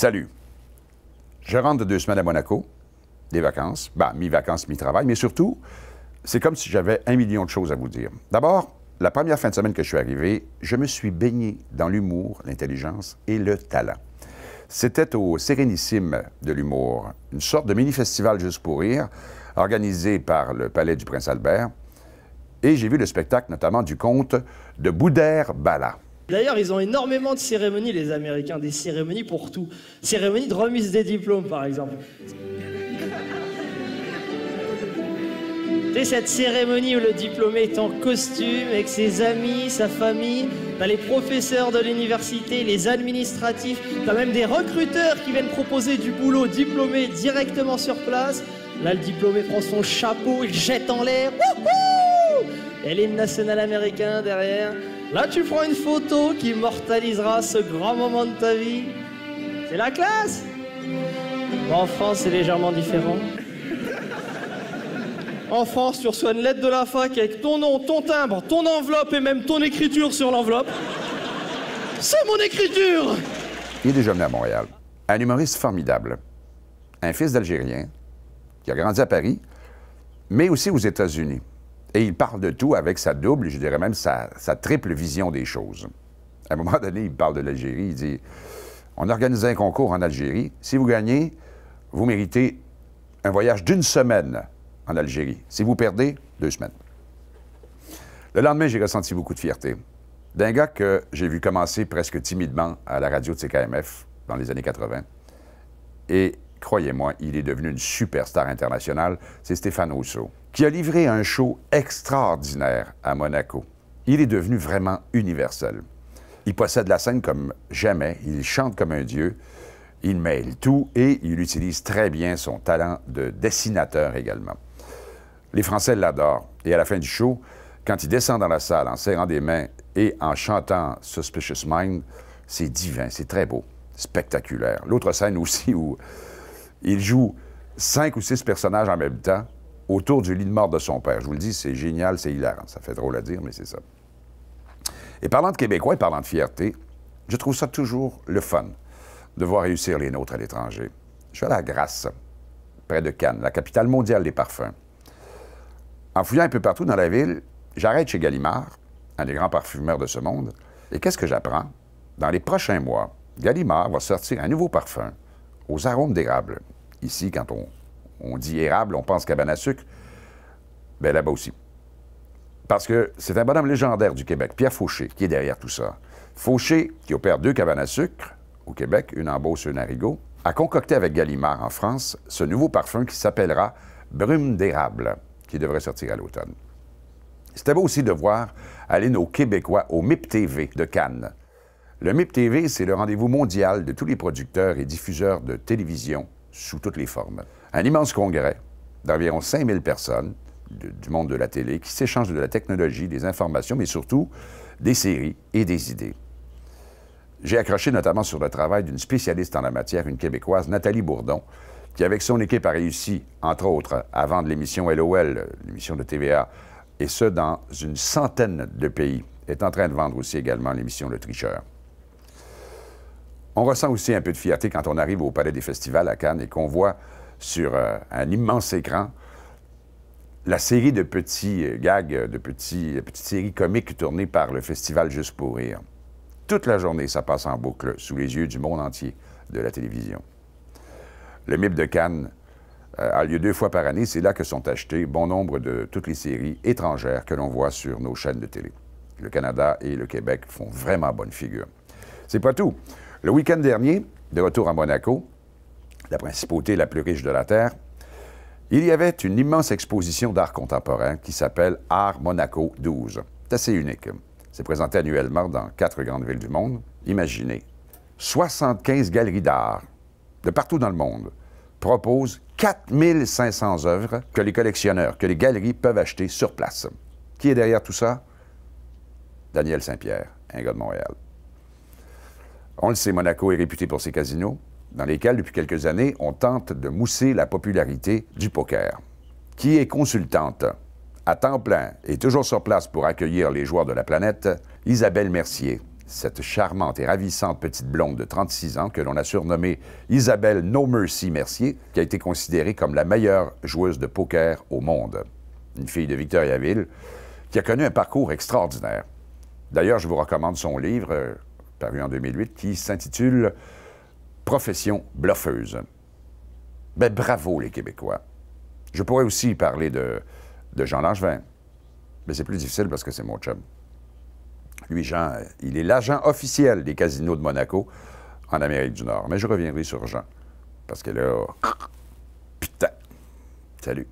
Salut. Je rentre de deux semaines à Monaco, des vacances, bah mi-vacances, mi-travail, mais surtout, c'est comme si j'avais un million de choses à vous dire. D'abord, la première fin de semaine que je suis arrivé, je me suis baigné dans l'humour, l'intelligence et le talent. C'était au Sérénissime de l'humour, une sorte de mini-festival juste pour rire, organisé par le Palais du Prince Albert. Et j'ai vu le spectacle notamment du conte de Boudère Bala. D'ailleurs, ils ont énormément de cérémonies, les Américains, des cérémonies pour tout. Cérémonie de remise des diplômes, par exemple. C'est cette cérémonie où le diplômé est en costume avec ses amis, sa famille, t'as les professeurs de l'université, les administratifs, t'as même des recruteurs qui viennent proposer du boulot diplômé directement sur place. Là, le diplômé prend son chapeau, il jette en l'air et l'hymne national américain derrière. Là, tu prends une photo qui immortalisera ce grand moment de ta vie. C'est la classe En France, c'est légèrement différent. En France, tu reçois une lettre de la fac avec ton nom, ton timbre, ton enveloppe et même ton écriture sur l'enveloppe. C'est mon écriture Il est déjà venu à Montréal. Un humoriste formidable. Un fils d'Algérien qui a grandi à Paris, mais aussi aux États-Unis. Et il parle de tout avec sa double, je dirais même sa, triple vision des choses. À un moment donné, il parle de l'Algérie, il dit On organise un concours en Algérie. Si vous gagnez, vous méritez un voyage d'une semaine en Algérie. Si vous perdez, deux semaines. Le lendemain, j'ai ressenti beaucoup de fierté. D'un gars que j'ai vu commencer presque timidement à la radio de CKMF dans les années 80. Et croyez-moi, il est devenu une superstar internationale, c'est Stéphane Rousseau qui a livré un show extraordinaire à Monaco. Il est devenu vraiment universel. Il possède la scène comme jamais, il chante comme un dieu, il mêle tout et il utilise très bien son talent de dessinateur également. Les Français l'adorent et à la fin du show, quand il descend dans la salle en serrant des mains et en chantant Suspicious Mind, c'est divin, c'est très beau, spectaculaire. L'autre scène aussi où il joue cinq ou six personnages en même temps, autour du lit de mort de son père. Je vous le dis, c'est génial, c'est hilarant. Ça fait drôle à dire, mais c'est ça. Et parlant de Québécois et parlant de fierté, je trouve ça toujours le fun de voir réussir les nôtres à l'étranger. Je suis à la Grasse, près de Cannes, la capitale mondiale des parfums. En fouillant un peu partout dans la ville, j'arrête chez Gallimard, un des grands parfumeurs de ce monde, et qu'est-ce que j'apprends? Dans les prochains mois, Gallimard va sortir un nouveau parfum aux arômes d'érable. Ici, quand on on dit érable, on pense cabane à sucre. Bien, là-bas aussi. Parce que c'est un bonhomme légendaire du Québec, Pierre Fauché, qui est derrière tout ça. Fauché, qui opère deux cabanes à sucre au Québec, une en Beauce et une à Rigaud, a concocté avec Gallimard en France ce nouveau parfum qui s'appellera Brume d'érable, qui devrait sortir à l'automne. C'était beau aussi de voir aller nos Québécois au MIP TV de Cannes. Le MIP TV, c'est le rendez-vous mondial de tous les producteurs et diffuseurs de télévision sous toutes les formes un immense congrès d'environ 5000 personnes du monde de la télé qui s'échangent de la technologie, des informations, mais surtout des séries et des idées. J'ai accroché notamment sur le travail d'une spécialiste en la matière, une Québécoise, Nathalie Bourdon, qui, avec son équipe, a réussi, entre autres, à vendre l'émission LOL, l'émission de TVA, et ce, dans une centaine de pays, est en train de vendre aussi également l'émission Le Tricheur. On ressent aussi un peu de fierté quand on arrive au Palais des Festivals à Cannes et qu'on voit sur euh, un immense écran la série de petits euh, gags, euh, de petits, petites séries comiques tournées par le festival Juste pour rire. Toute la journée, ça passe en boucle sous les yeux du monde entier de la télévision. Le MIP de Cannes a lieu deux fois par année. C'est là que sont achetés bon nombre de toutes les séries étrangères que l'on voit sur nos chaînes de télé. Le Canada et le Québec font vraiment bonne figure. C'est pas tout. Le week-end dernier, de retour à Monaco, la principauté la plus riche de la Terre, il y avait une immense exposition d'art contemporain qui s'appelle Art Monaco 12. C'est assez unique. C'est présenté annuellement dans quatre grandes villes du monde. Imaginez, 75 galeries d'art de partout dans le monde proposent 4500 œuvres que les collectionneurs, que les galeries peuvent acheter sur place. Qui est derrière tout ça? Daniel Saint-Pierre, un de Montréal. On le sait, Monaco est réputé pour ses casinos, dans lesquels, depuis quelques années, on tente de mousser la popularité du poker. Qui est consultante à temps plein et toujours sur place pour accueillir les joueurs de la planète, Isabelle Mercier, cette charmante et ravissante petite blonde de 36 ans que l'on a surnommée Isabelle No Mercy Mercier, qui a été considérée comme la meilleure joueuse de poker au monde. Une fille de Victoriaville qui a connu un parcours extraordinaire. D'ailleurs, je vous recommande son livre, euh, paru en 2008, qui s'intitule profession bluffeuse. Ben, bravo les Québécois. Je pourrais aussi parler de, de Jean Langevin, mais c'est plus difficile parce que c'est mon chum. Lui, Jean, il est l'agent officiel des casinos de Monaco en Amérique du Nord. Mais je reviendrai sur Jean, parce que là, putain, salut.